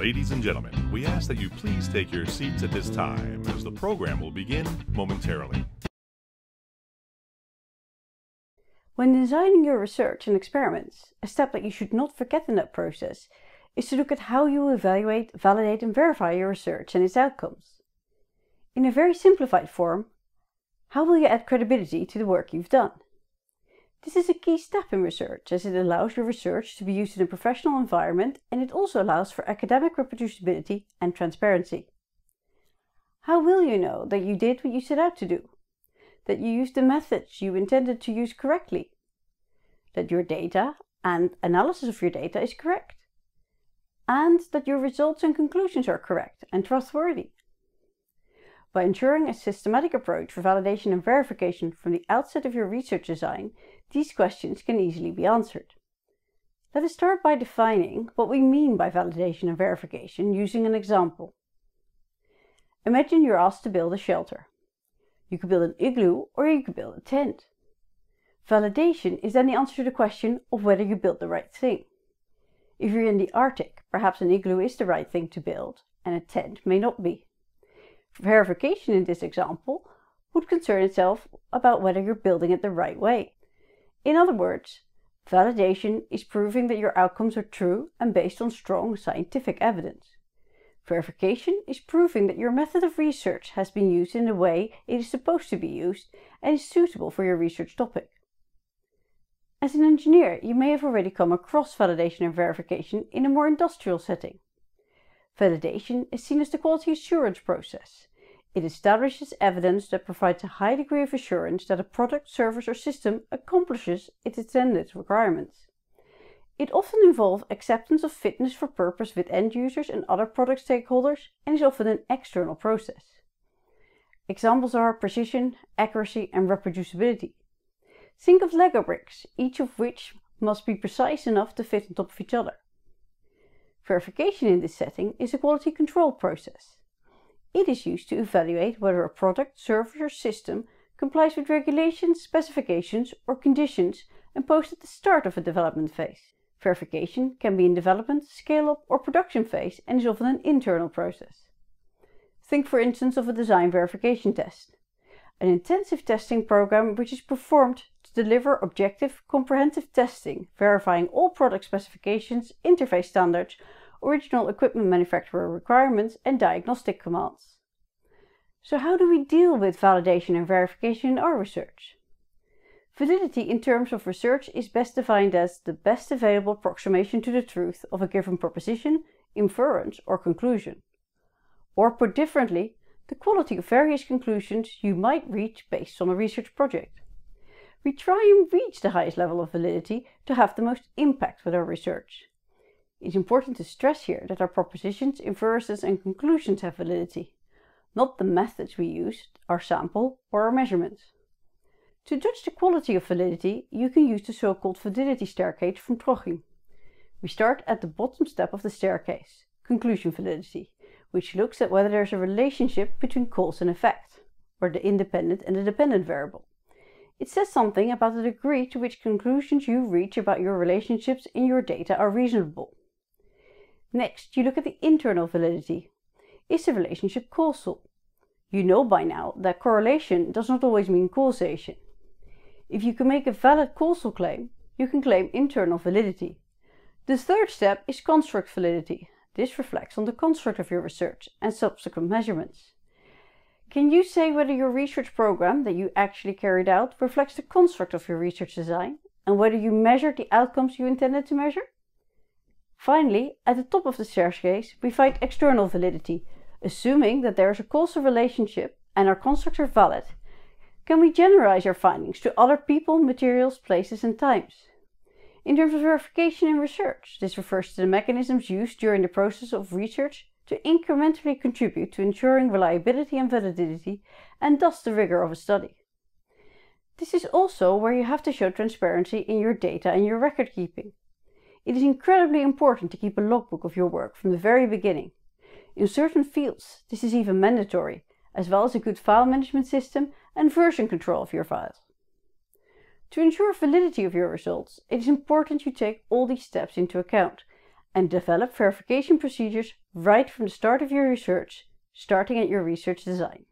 Ladies and gentlemen, we ask that you please take your seats at this time as the program will begin momentarily. When designing your research and experiments, a step that you should not forget in that process is to look at how you evaluate, validate, and verify your research and its outcomes. In a very simplified form, how will you add credibility to the work you've done? This is a key step in research as it allows your research to be used in a professional environment and it also allows for academic reproducibility and transparency. How will you know that you did what you set out to do? That you used the methods you intended to use correctly? That your data and analysis of your data is correct? And that your results and conclusions are correct and trustworthy? By ensuring a systematic approach for validation and verification from the outset of your research design, these questions can easily be answered. Let us start by defining what we mean by validation and verification using an example. Imagine you're asked to build a shelter. You could build an igloo or you could build a tent. Validation is then the answer to the question of whether you built the right thing. If you're in the Arctic, perhaps an igloo is the right thing to build and a tent may not be. Verification in this example would concern itself about whether you're building it the right way. In other words, validation is proving that your outcomes are true and based on strong scientific evidence. Verification is proving that your method of research has been used in the way it is supposed to be used and is suitable for your research topic. As an engineer, you may have already come across validation and verification in a more industrial setting. Validation is seen as the quality assurance process, it establishes evidence that provides a high degree of assurance that a product, service or system accomplishes its intended requirements. It often involves acceptance of fitness for purpose with end users and other product stakeholders and is often an external process. Examples are precision, accuracy and reproducibility. Think of Lego bricks, each of which must be precise enough to fit on top of each other. Verification in this setting is a quality control process. It is used to evaluate whether a product, service or system complies with regulations, specifications or conditions imposed at the start of a development phase. Verification can be in development, scale-up or production phase and is often an internal process. Think for instance of a design verification test, an intensive testing program which is performed to deliver objective, comprehensive testing, verifying all product specifications, interface standards, original equipment manufacturer requirements and diagnostic commands. So how do we deal with validation and verification in our research? Validity in terms of research is best defined as the best available approximation to the truth of a given proposition, inference or conclusion. Or put differently, the quality of various conclusions you might reach based on a research project. We try and reach the highest level of validity to have the most impact with our research. It's important to stress here that our propositions, inferences and conclusions have validity, not the methods we used, our sample or our measurements. To judge the quality of validity, you can use the so-called validity staircase from Trochim. We start at the bottom step of the staircase, conclusion validity, which looks at whether there's a relationship between cause and effect, or the independent and the dependent variable. It says something about the degree to which conclusions you reach about your relationships in your data are reasonable. Next, you look at the internal validity. Is the relationship causal? You know by now that correlation does not always mean causation. If you can make a valid causal claim, you can claim internal validity. The third step is construct validity. This reflects on the construct of your research and subsequent measurements. Can you say whether your research program that you actually carried out reflects the construct of your research design and whether you measured the outcomes you intended to measure? Finally, at the top of the staircase, we find external validity, assuming that there is a causal relationship and our constructs are valid. Can we generalize our findings to other people, materials, places and times? In terms of verification in research, this refers to the mechanisms used during the process of research to incrementally contribute to ensuring reliability and validity and thus the rigor of a study. This is also where you have to show transparency in your data and your record keeping. It is incredibly important to keep a logbook of your work from the very beginning. In certain fields, this is even mandatory, as well as a good file management system and version control of your files. To ensure validity of your results, it is important you take all these steps into account and develop verification procedures right from the start of your research, starting at your research design.